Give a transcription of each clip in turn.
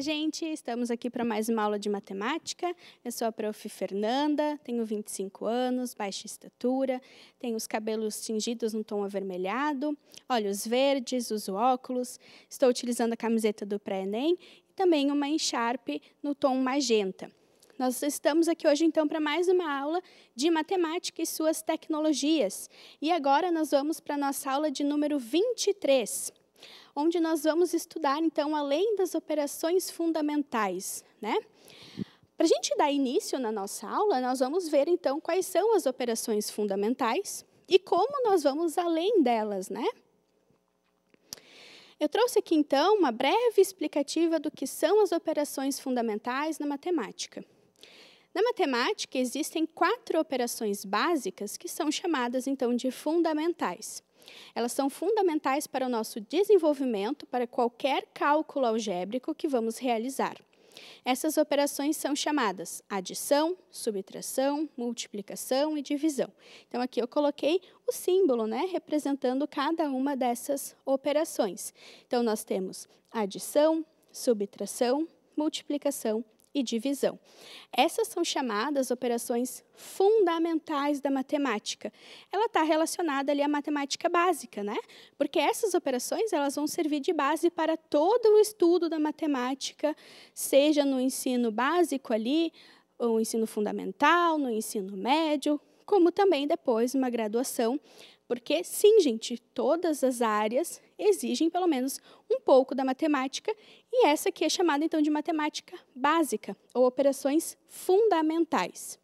gente! Estamos aqui para mais uma aula de matemática. Eu sou a prof. Fernanda, tenho 25 anos, baixa estatura, tenho os cabelos tingidos no tom avermelhado, olhos verdes, uso óculos, estou utilizando a camiseta do pré-ENEM e também uma encharpe no tom magenta. Nós estamos aqui hoje, então, para mais uma aula de matemática e suas tecnologias. E agora nós vamos para a nossa aula de número 23 onde nós vamos estudar, então, além das operações fundamentais. Né? Para a gente dar início na nossa aula, nós vamos ver, então, quais são as operações fundamentais e como nós vamos além delas. Né? Eu trouxe aqui, então, uma breve explicativa do que são as operações fundamentais na matemática. Na matemática, existem quatro operações básicas que são chamadas, então, de fundamentais. Elas são fundamentais para o nosso desenvolvimento, para qualquer cálculo algébrico que vamos realizar. Essas operações são chamadas adição, subtração, multiplicação e divisão. Então, aqui eu coloquei o símbolo, né, representando cada uma dessas operações. Então, nós temos adição, subtração, multiplicação e divisão. Essas são chamadas operações fundamentais da matemática. Ela está relacionada ali à matemática básica, né? Porque essas operações elas vão servir de base para todo o estudo da matemática, seja no ensino básico ali, ou ensino fundamental, no ensino médio, como também depois uma graduação porque, sim, gente, todas as áreas exigem pelo menos um pouco da matemática, e essa aqui é chamada então de matemática básica, ou operações fundamentais.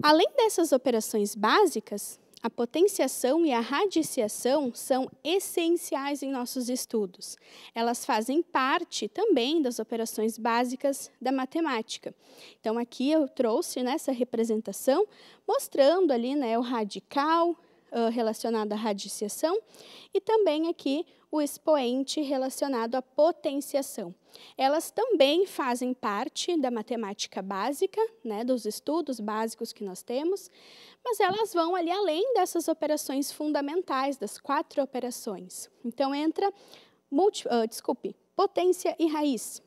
Além dessas operações básicas, a potenciação e a radiciação são essenciais em nossos estudos. Elas fazem parte também das operações básicas da matemática. Então, aqui eu trouxe nessa né, representação, mostrando ali né, o radical, ah, relacionado à radiciação e também aqui o expoente relacionado à potenciação. Elas também fazem parte da matemática básica, né, dos estudos básicos que nós temos, mas elas vão ali além dessas operações fundamentais, das quatro operações. Então entra, multi, uh, desculpe, potência e raiz.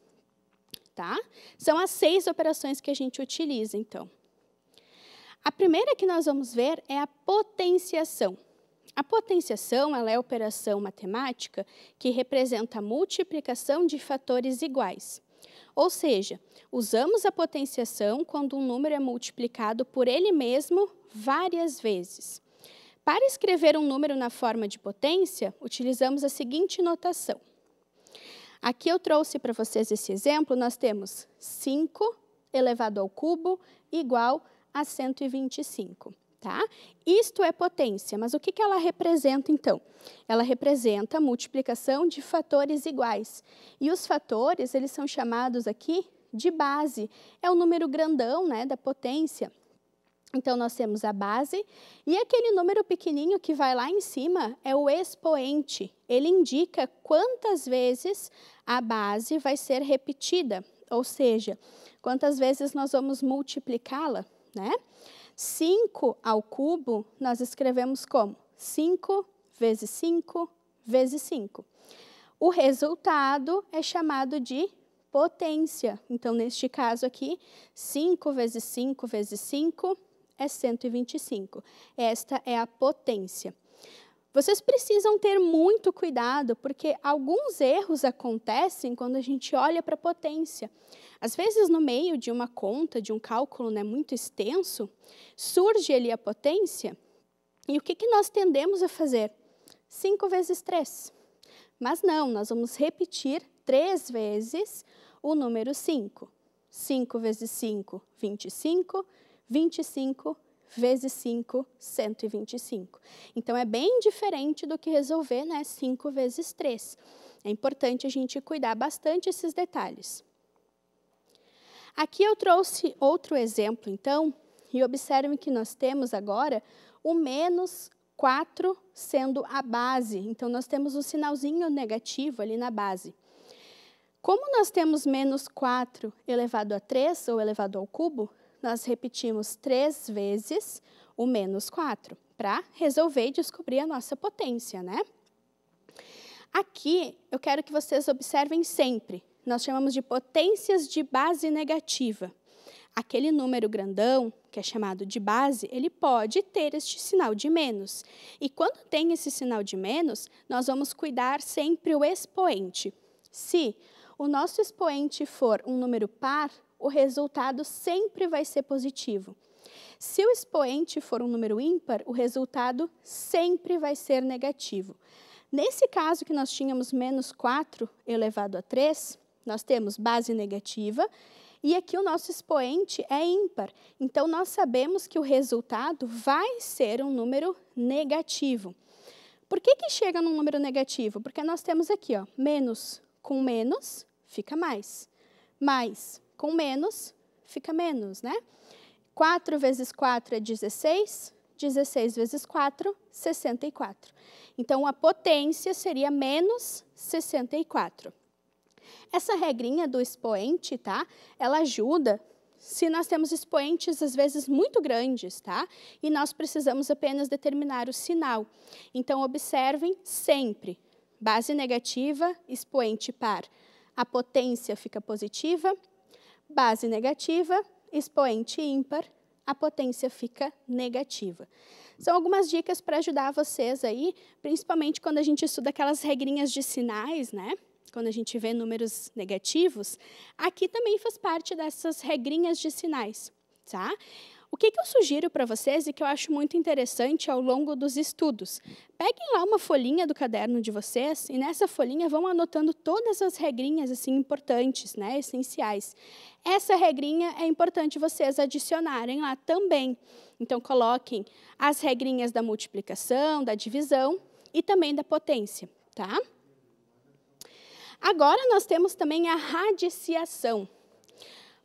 Tá? São as seis operações que a gente utiliza, então. A primeira que nós vamos ver é a potenciação. A potenciação ela é a operação matemática que representa a multiplicação de fatores iguais. Ou seja, usamos a potenciação quando um número é multiplicado por ele mesmo várias vezes. Para escrever um número na forma de potência, utilizamos a seguinte notação. Aqui eu trouxe para vocês esse exemplo, nós temos 5 elevado ao cubo igual a a 125. Tá? Isto é potência, mas o que, que ela representa então? Ela representa a multiplicação de fatores iguais. E os fatores, eles são chamados aqui de base. É o número grandão né, da potência. Então, nós temos a base e aquele número pequenininho que vai lá em cima é o expoente. Ele indica quantas vezes a base vai ser repetida, ou seja, quantas vezes nós vamos multiplicá-la né? 5 ao cubo, nós escrevemos como 5 vezes 5 vezes 5. O resultado é chamado de potência. Então, neste caso aqui, 5 vezes 5 vezes 5 é 125. Esta é a potência. Vocês precisam ter muito cuidado, porque alguns erros acontecem quando a gente olha para a potência. Às vezes, no meio de uma conta, de um cálculo né, muito extenso, surge ali a potência, e o que, que nós tendemos a fazer? 5 vezes 3. Mas não, nós vamos repetir 3 vezes o número 5. 5 vezes 5, 25. 25 vezes 5, 125. Então, é bem diferente do que resolver né, 5 vezes 3. É importante a gente cuidar bastante esses detalhes. Aqui eu trouxe outro exemplo, então, e observem que nós temos agora o menos 4 sendo a base. Então, nós temos o um sinalzinho negativo ali na base. Como nós temos menos 4 elevado a 3, ou elevado ao cubo, nós repetimos três vezes o menos 4, para resolver e descobrir a nossa potência, né? Aqui, eu quero que vocês observem sempre nós chamamos de potências de base negativa. Aquele número grandão, que é chamado de base, ele pode ter este sinal de menos. E quando tem esse sinal de menos, nós vamos cuidar sempre o expoente. Se o nosso expoente for um número par, o resultado sempre vai ser positivo. Se o expoente for um número ímpar, o resultado sempre vai ser negativo. Nesse caso que nós tínhamos menos 4 elevado a 3, nós temos base negativa e aqui o nosso expoente é ímpar. Então, nós sabemos que o resultado vai ser um número negativo. Por que, que chega num número negativo? Porque nós temos aqui, ó, menos com menos fica mais, mais com menos fica menos, né? 4 vezes 4 é 16, 16 vezes 4, 64. Então, a potência seria menos 64. Essa regrinha do expoente, tá? Ela ajuda se nós temos expoentes, às vezes, muito grandes, tá? E nós precisamos apenas determinar o sinal. Então, observem sempre, base negativa, expoente par. A potência fica positiva, base negativa, expoente ímpar, a potência fica negativa. São algumas dicas para ajudar vocês aí, principalmente quando a gente estuda aquelas regrinhas de sinais, né? quando a gente vê números negativos, aqui também faz parte dessas regrinhas de sinais, tá? O que, que eu sugiro para vocês e que eu acho muito interessante ao longo dos estudos? Peguem lá uma folhinha do caderno de vocês e nessa folhinha vão anotando todas as regrinhas assim importantes, né, essenciais. Essa regrinha é importante vocês adicionarem lá também. Então coloquem as regrinhas da multiplicação, da divisão e também da potência, tá? Agora nós temos também a radiciação.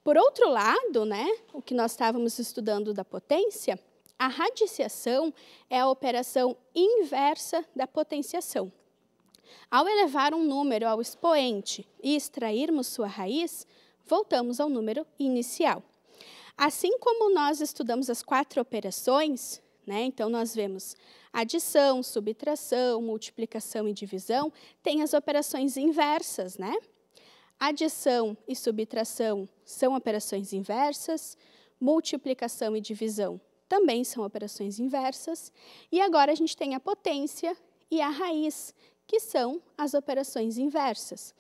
Por outro lado, né, o que nós estávamos estudando da potência, a radiciação é a operação inversa da potenciação. Ao elevar um número ao expoente e extrairmos sua raiz, voltamos ao número inicial. Assim como nós estudamos as quatro operações, né? Então, nós vemos adição, subtração, multiplicação e divisão, tem as operações inversas. Né? Adição e subtração são operações inversas, multiplicação e divisão também são operações inversas, e agora a gente tem a potência e a raiz, que são as operações inversas.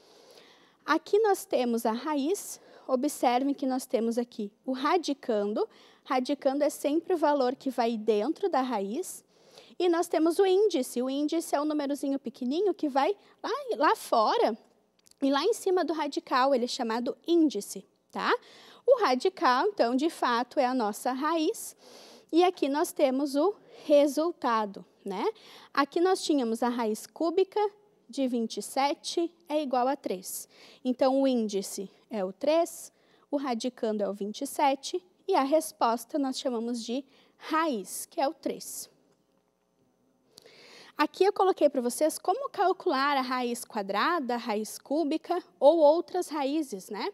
Aqui nós temos a raiz, observem que nós temos aqui o radicando. Radicando é sempre o valor que vai dentro da raiz. E nós temos o índice. O índice é um númerozinho pequenininho que vai lá, lá fora. E lá em cima do radical, ele é chamado índice, tá? O radical, então, de fato, é a nossa raiz. E aqui nós temos o resultado, né? Aqui nós tínhamos a raiz cúbica de 27 é igual a 3. Então, o índice é o 3, o radicando é o 27 e a resposta nós chamamos de raiz, que é o 3. Aqui eu coloquei para vocês como calcular a raiz quadrada, a raiz cúbica ou outras raízes, né?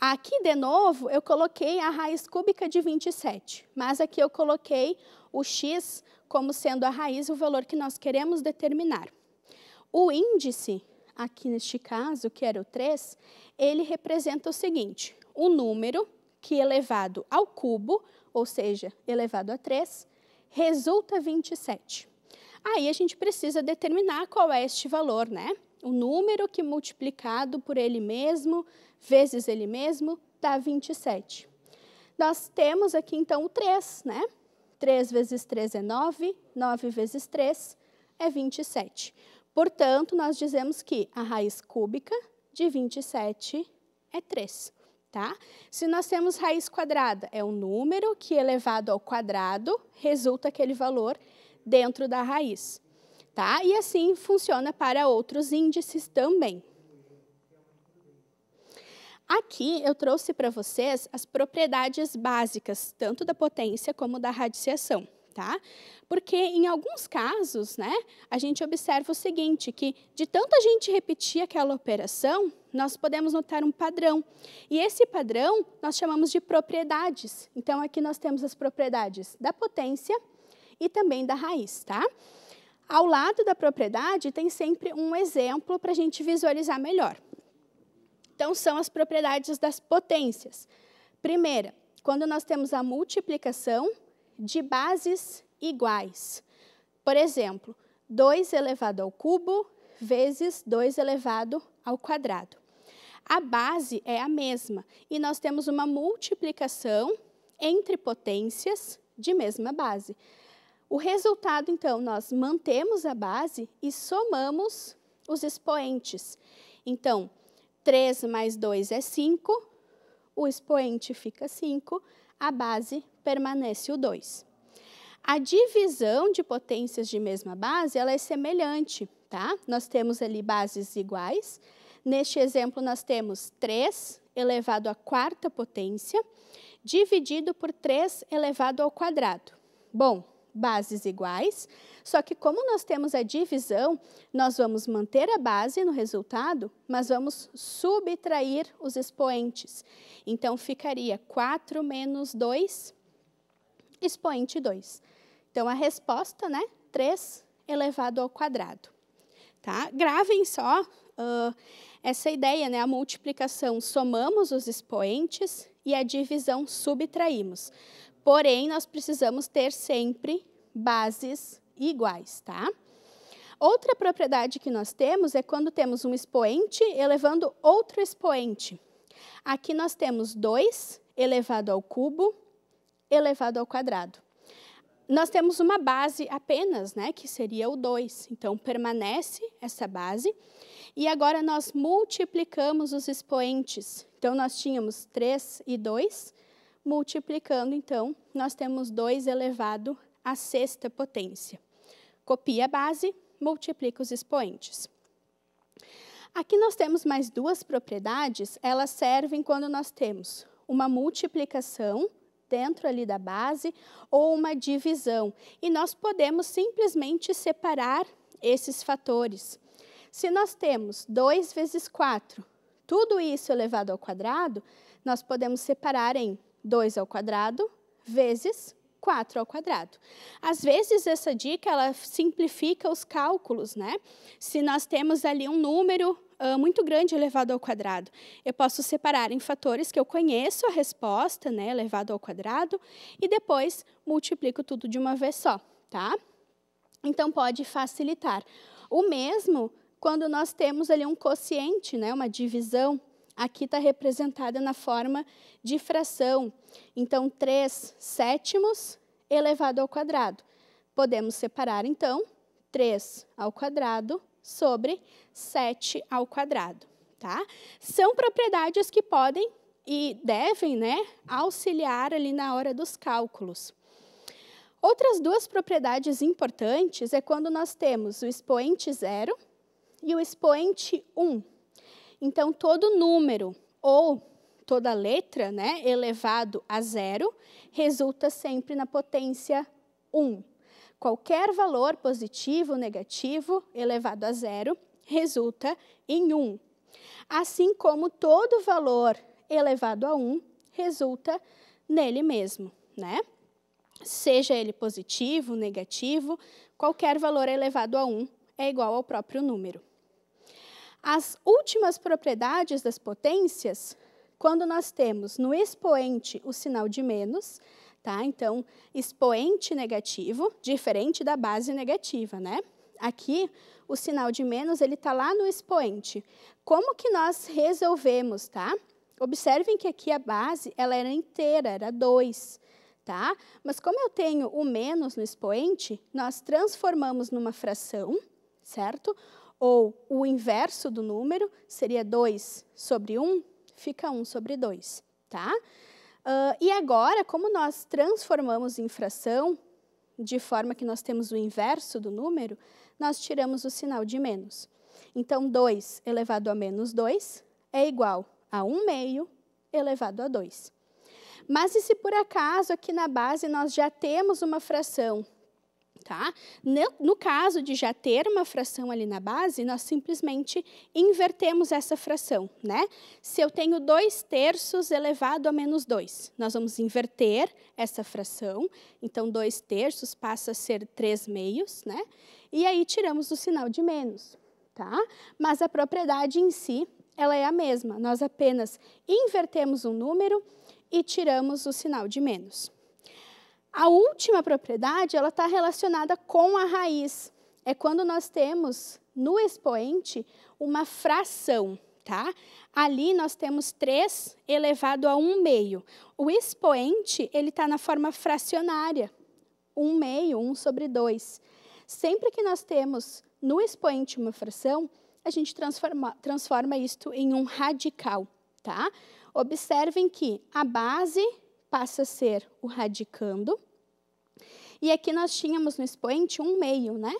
Aqui, de novo, eu coloquei a raiz cúbica de 27, mas aqui eu coloquei o x como sendo a raiz, o valor que nós queremos determinar. O índice aqui neste caso, que era o 3, ele representa o seguinte: o número que elevado ao cubo, ou seja, elevado a 3, resulta 27. Aí a gente precisa determinar qual é este valor, né? O número que multiplicado por ele mesmo, vezes ele mesmo, dá 27. Nós temos aqui então o 3, né? 3 vezes 3 é 9, 9 vezes 3 é 27. Portanto, nós dizemos que a raiz cúbica de 27 é 3. Tá? Se nós temos raiz quadrada, é um número que elevado ao quadrado resulta aquele valor dentro da raiz. Tá? E assim funciona para outros índices também. Aqui eu trouxe para vocês as propriedades básicas, tanto da potência como da radiciação tá? Porque em alguns casos, né, a gente observa o seguinte, que de tanta gente repetir aquela operação, nós podemos notar um padrão. E esse padrão nós chamamos de propriedades. Então aqui nós temos as propriedades da potência e também da raiz, tá? Ao lado da propriedade tem sempre um exemplo para a gente visualizar melhor. Então são as propriedades das potências. Primeira, quando nós temos a multiplicação de bases iguais. Por exemplo, 2 elevado ao cubo vezes 2 elevado ao quadrado. A base é a mesma e nós temos uma multiplicação entre potências de mesma base. O resultado, então, nós mantemos a base e somamos os expoentes. Então, 3 mais 2 é 5, o expoente fica 5, a base permanece o 2. A divisão de potências de mesma base ela é semelhante, tá? Nós temos ali bases iguais. Neste exemplo, nós temos 3 elevado à quarta potência dividido por 3 elevado ao quadrado. Bom, bases iguais, só que como nós temos a divisão, nós vamos manter a base no resultado, mas vamos subtrair os expoentes. Então, ficaria 4 menos 2, expoente 2. Então, a resposta, né, 3 elevado ao quadrado. Tá? Gravem só uh, essa ideia, né, a multiplicação, somamos os expoentes e a divisão subtraímos. Porém, nós precisamos ter sempre bases iguais, tá? Outra propriedade que nós temos é quando temos um expoente elevando outro expoente. Aqui nós temos 2 elevado ao cubo elevado ao quadrado. Nós temos uma base apenas, né, que seria o 2. Então, permanece essa base. E agora nós multiplicamos os expoentes. Então, nós tínhamos 3 e 2, Multiplicando, então, nós temos 2 elevado à sexta potência. Copia a base, multiplica os expoentes. Aqui nós temos mais duas propriedades, elas servem quando nós temos uma multiplicação dentro ali da base ou uma divisão. E nós podemos simplesmente separar esses fatores. Se nós temos 2 vezes 4, tudo isso elevado ao quadrado, nós podemos separar em 2 ao quadrado vezes 4 ao quadrado. Às vezes essa dica ela simplifica os cálculos, né? Se nós temos ali um número uh, muito grande elevado ao quadrado, eu posso separar em fatores que eu conheço a resposta, né, elevado ao quadrado, e depois multiplico tudo de uma vez só, tá? Então pode facilitar. O mesmo quando nós temos ali um quociente, né, uma divisão aqui está representada na forma de fração. Então, 3 sétimos elevado ao quadrado. Podemos separar, então, 3 ao quadrado sobre 7 ao quadrado. Tá? São propriedades que podem e devem né, auxiliar ali na hora dos cálculos. Outras duas propriedades importantes é quando nós temos o expoente zero e o expoente 1. Um. Então, todo número ou toda letra né, elevado a zero resulta sempre na potência 1. Qualquer valor positivo ou negativo elevado a zero resulta em 1. Assim como todo valor elevado a 1 resulta nele mesmo, né? Seja ele positivo, negativo, qualquer valor elevado a 1 é igual ao próprio número. As últimas propriedades das potências, quando nós temos no expoente o sinal de menos, tá? Então, expoente negativo, diferente da base negativa, né? Aqui, o sinal de menos, ele está lá no expoente. Como que nós resolvemos, tá? Observem que aqui a base, ela era inteira, era 2, tá? Mas como eu tenho o menos no expoente, nós transformamos numa fração, certo? Ou o inverso do número seria 2 sobre 1, um, fica 1 um sobre 2, tá? Uh, e agora, como nós transformamos em fração, de forma que nós temos o inverso do número, nós tiramos o sinal de menos. Então, 2 elevado a menos 2 é igual a 1 meio elevado a 2. Mas e se por acaso aqui na base nós já temos uma fração Tá? No, caso de já ter uma fração ali na base, nós simplesmente invertemos essa fração. Né? Se eu tenho 2 terços elevado a menos 2, nós vamos inverter essa fração. Então, 2 terços passa a ser 3 meios. Né? E aí tiramos o sinal de menos. Tá? Mas a propriedade em si ela é a mesma. Nós apenas invertemos um número e tiramos o sinal de menos. A última propriedade, ela está relacionada com a raiz. É quando nós temos no expoente uma fração, tá? Ali nós temos 3 elevado a 1 meio. O expoente, ele está na forma fracionária. 1 meio, 1 sobre 2. Sempre que nós temos no expoente uma fração, a gente transforma, transforma isto em um radical, tá? Observem que a base passa a ser o radicando. E aqui nós tínhamos no expoente um meio, né?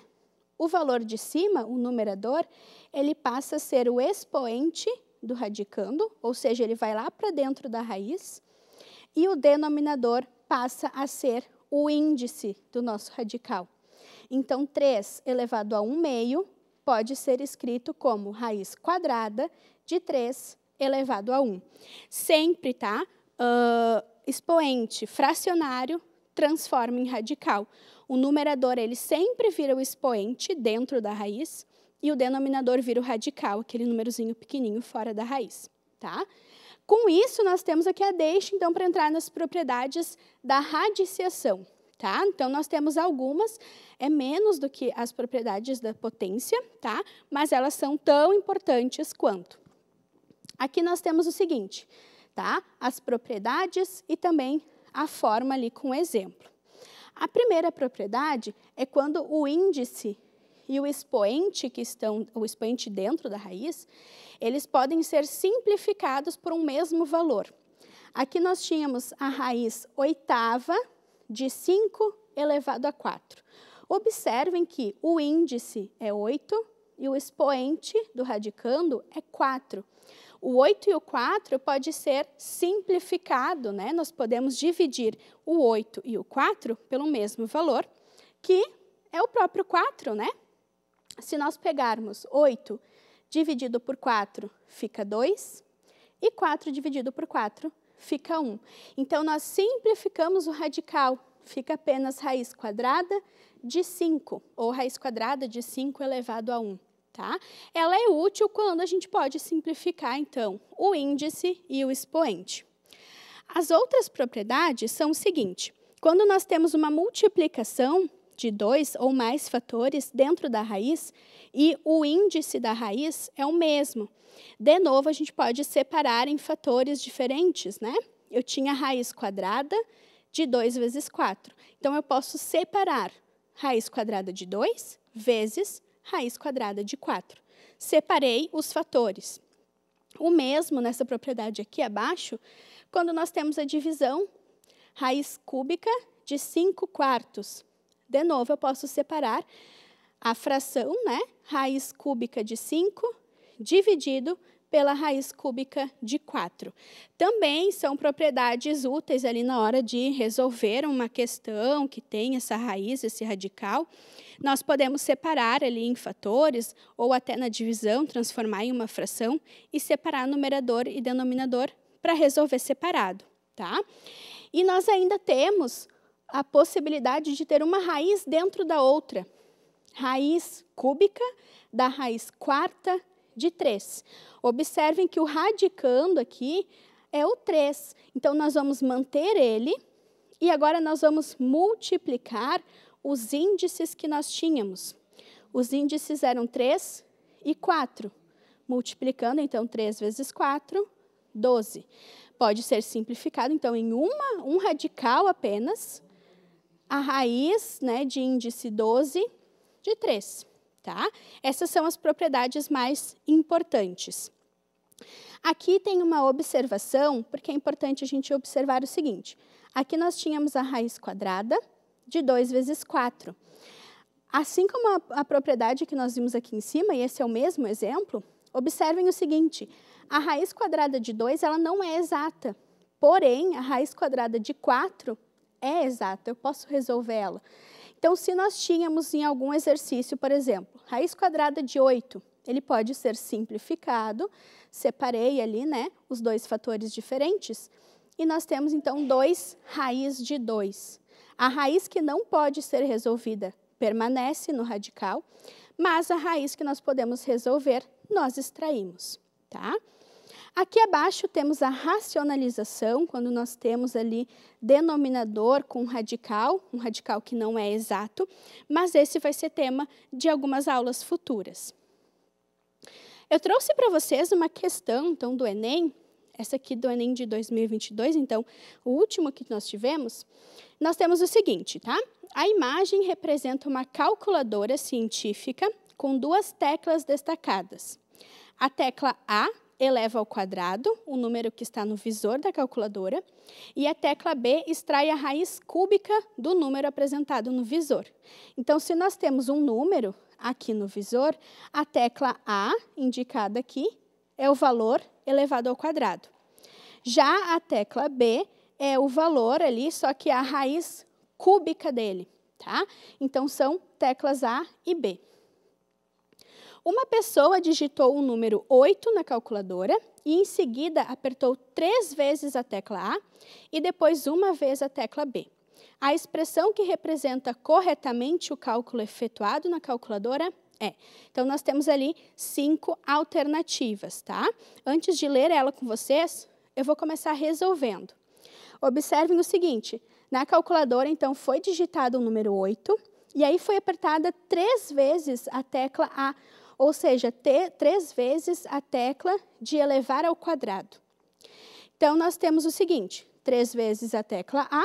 O valor de cima, o numerador, ele passa a ser o expoente do radicando, ou seja, ele vai lá para dentro da raiz, e o denominador passa a ser o índice do nosso radical. Então, 3 elevado a 1 meio pode ser escrito como raiz quadrada de 3 elevado a 1. Sempre, tá? Uh, expoente fracionário transforma em radical. O numerador ele sempre vira o expoente dentro da raiz e o denominador vira o radical, aquele númerozinho pequenininho fora da raiz, tá? Com isso, nós temos aqui a deixa, então, para entrar nas propriedades da radiciação, tá? Então, nós temos algumas, é menos do que as propriedades da potência, tá? Mas elas são tão importantes quanto. Aqui nós temos o seguinte, tá? As propriedades e também a forma ali com exemplo. A primeira propriedade é quando o índice e o expoente que estão, o expoente dentro da raiz, eles podem ser simplificados por um mesmo valor. Aqui nós tínhamos a raiz oitava de 5 elevado a 4. Observem que o índice é 8 e o expoente do radicando é 4. O 8 e o 4 pode ser simplificado, né? Nós podemos dividir o 8 e o 4 pelo mesmo valor, que é o próprio 4, né? Se nós pegarmos 8 dividido por 4 fica 2 e 4 dividido por 4 fica 1. Então, nós simplificamos o radical, fica apenas raiz quadrada de 5, ou raiz quadrada de 5 elevado a 1 tá? Ela é útil quando a gente pode simplificar, então, o índice e o expoente. As outras propriedades são o seguinte: quando nós temos uma multiplicação de dois ou mais fatores dentro da raiz e o índice da raiz é o mesmo. De novo, a gente pode separar em fatores diferentes, né? Eu tinha raiz quadrada de 2 vezes 4. Então, eu posso separar raiz quadrada de 2 vezes raiz quadrada de 4. Separei os fatores. O mesmo nessa propriedade aqui abaixo, quando nós temos a divisão raiz cúbica de 5 quartos. De novo, eu posso separar a fração, né? Raiz cúbica de 5 dividido pela raiz cúbica de 4. Também são propriedades úteis ali na hora de resolver uma questão que tem essa raiz, esse radical. Nós podemos separar ali em fatores ou até na divisão, transformar em uma fração e separar numerador e denominador para resolver separado, tá? E nós ainda temos a possibilidade de ter uma raiz dentro da outra. Raiz cúbica da raiz quarta de 3. Observem que o radicando aqui é o 3. Então, nós vamos manter ele e agora nós vamos multiplicar os índices que nós tínhamos. Os índices eram 3 e 4. Multiplicando, então, 3 vezes 4, 12. Pode ser simplificado, então, em uma, um radical apenas, a raiz né, de índice 12 de 3. Tá? Essas são as propriedades mais importantes. Aqui tem uma observação, porque é importante a gente observar o seguinte. Aqui nós tínhamos a raiz quadrada de 2 vezes 4. Assim como a, a, propriedade que nós vimos aqui em cima, e esse é o mesmo exemplo, observem o seguinte, a raiz quadrada de 2 ela não é exata, porém a raiz quadrada de 4 é exata, eu posso resolver ela. Então, se nós tínhamos em algum exercício, por exemplo, raiz quadrada de 8, ele pode ser simplificado, separei ali né, os dois fatores diferentes, e nós temos então 2 raiz de 2. A raiz que não pode ser resolvida permanece no radical, mas a raiz que nós podemos resolver, nós extraímos, tá? Aqui abaixo temos a racionalização, quando nós temos ali denominador com radical, um radical que não é exato, mas esse vai ser tema de algumas aulas futuras. Eu trouxe para vocês uma questão então do Enem, essa aqui do Enem de 2022, então o último que nós tivemos. Nós temos o seguinte, tá? A imagem representa uma calculadora científica com duas teclas destacadas. A tecla A eleva ao quadrado, o número que está no visor da calculadora, e a tecla B extrai a raiz cúbica do número apresentado no visor. Então, se nós temos um número aqui no visor, a tecla A, indicada aqui, é o valor elevado ao quadrado. Já a tecla B é o valor ali, só que a raiz cúbica dele, tá? Então, são teclas A e B. Uma pessoa digitou o número 8 na calculadora e, em seguida, apertou três vezes a tecla A e depois uma vez a tecla B. A expressão que representa corretamente o cálculo efetuado na calculadora é. Então, nós temos ali cinco alternativas, tá? Antes de ler ela com vocês, eu vou começar resolvendo. Observem o seguinte, na calculadora, então, foi digitado o número 8 e aí foi apertada três vezes a tecla A, ou seja, ter três vezes a tecla de elevar ao quadrado. Então, nós temos o seguinte, três vezes a tecla A,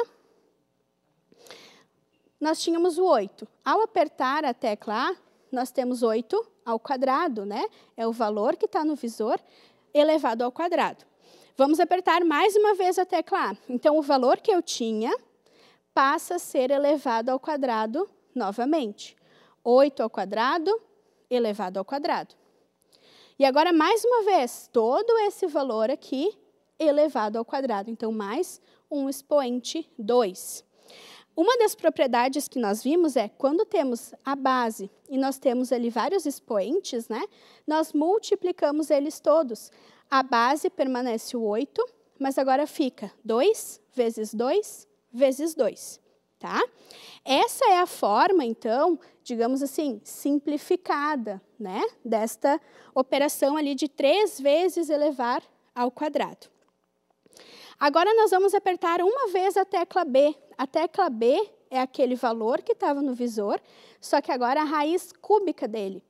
nós tínhamos o 8. Ao apertar a tecla A, nós temos 8 ao quadrado, né? É o valor que está no visor elevado ao quadrado. Vamos apertar mais uma vez a tecla A. Então, o valor que eu tinha passa a ser elevado ao quadrado novamente. 8 ao quadrado elevado ao quadrado. E agora, mais uma vez, todo esse valor aqui elevado ao quadrado. Então, mais um expoente 2. Uma das propriedades que nós vimos é quando temos a base e nós temos ali vários expoentes, né? Nós multiplicamos eles todos. A base permanece o 8, mas agora fica 2 vezes 2 vezes 2. Tá? Essa é a forma, então, digamos assim, simplificada, né, desta operação ali de três vezes elevar ao quadrado. Agora nós vamos apertar uma vez a tecla B. A tecla B é aquele valor que estava no visor, só que agora a raiz cúbica dele.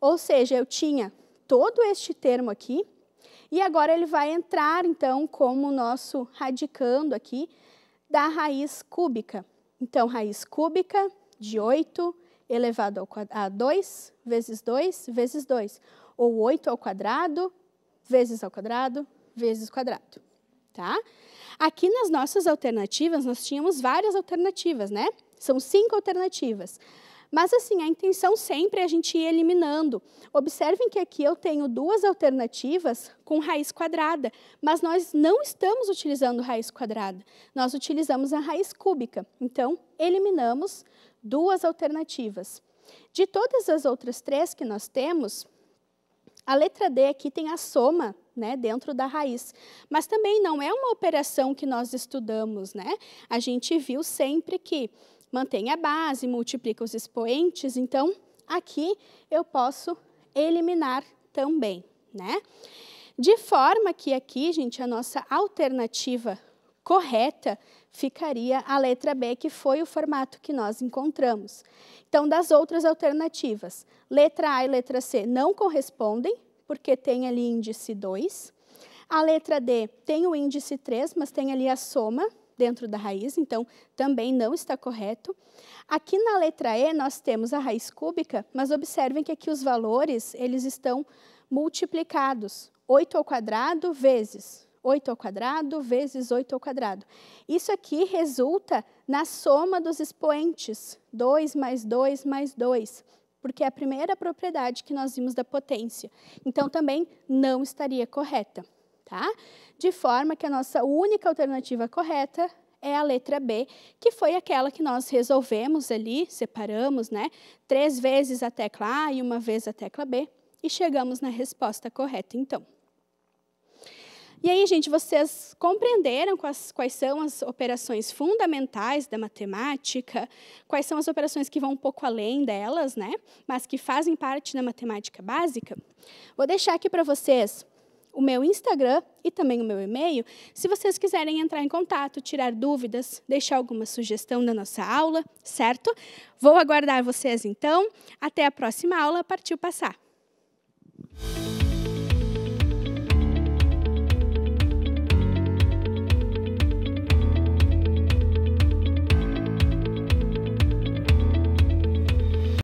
Ou seja, eu tinha todo este termo aqui, e agora ele vai entrar, então, como o nosso radicando aqui da raiz cúbica. Então, raiz cúbica de 8 elevado a 2 vezes 2 vezes 2, ou 8 ao quadrado vezes ao quadrado vezes quadrado, tá? Aqui nas nossas alternativas, nós tínhamos várias alternativas, né? São cinco alternativas. Mas assim, a intenção sempre é a gente ir eliminando. Observem que aqui eu tenho duas alternativas com raiz quadrada, mas nós não estamos utilizando raiz quadrada, nós utilizamos a raiz cúbica. Então, eliminamos duas alternativas. De todas as outras três que nós temos, a letra D aqui tem a soma né, dentro da raiz. Mas também não é uma operação que nós estudamos. Né? A gente viu sempre que mantém a base, multiplica os expoentes, então aqui eu posso eliminar também, né? De forma que aqui, gente, a nossa alternativa correta ficaria a letra B, que foi o formato que nós encontramos. Então, das outras alternativas, letra A e letra C não correspondem, porque tem ali índice 2. A letra D tem o índice 3, mas tem ali a soma, dentro da raiz, então também não está correto. Aqui na letra E nós temos a raiz cúbica, mas observem que aqui os valores eles estão multiplicados. 8 ao quadrado vezes 8 ao quadrado vezes 8 ao quadrado. Isso aqui resulta na soma dos expoentes, 2 mais 2 mais 2, porque é a primeira propriedade que nós vimos da potência. Então, também não estaria correta tá? De forma que a nossa única alternativa correta é a letra B, que foi aquela que nós resolvemos ali, separamos, né? Três vezes a tecla A e uma vez a tecla B, e chegamos na resposta correta, então. E aí, gente, vocês compreenderam quais, quais, são as operações fundamentais da matemática, quais são as operações que vão um pouco além delas, né? Mas que fazem parte da matemática básica? Vou deixar aqui para vocês o meu Instagram e também o meu e-mail, se vocês quiserem entrar em contato, tirar dúvidas, deixar alguma sugestão da nossa aula, certo? Vou aguardar vocês então. Até a próxima aula. Partiu passar!